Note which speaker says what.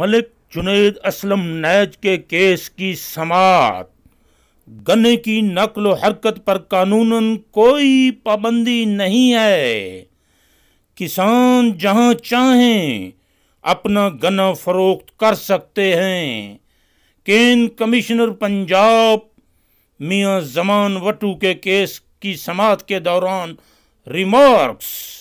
Speaker 1: मलिक जुनेद असलम नैज के केस की समात गन्ने की नकल हरकत पर कानूनन कोई पाबंदी नहीं है किसान जहां चाहें अपना गन्ना फरोख्त कर सकते हैं केन कमिश्नर पंजाब मियां जमान वटू के केस की समात के दौरान रिमार्क्स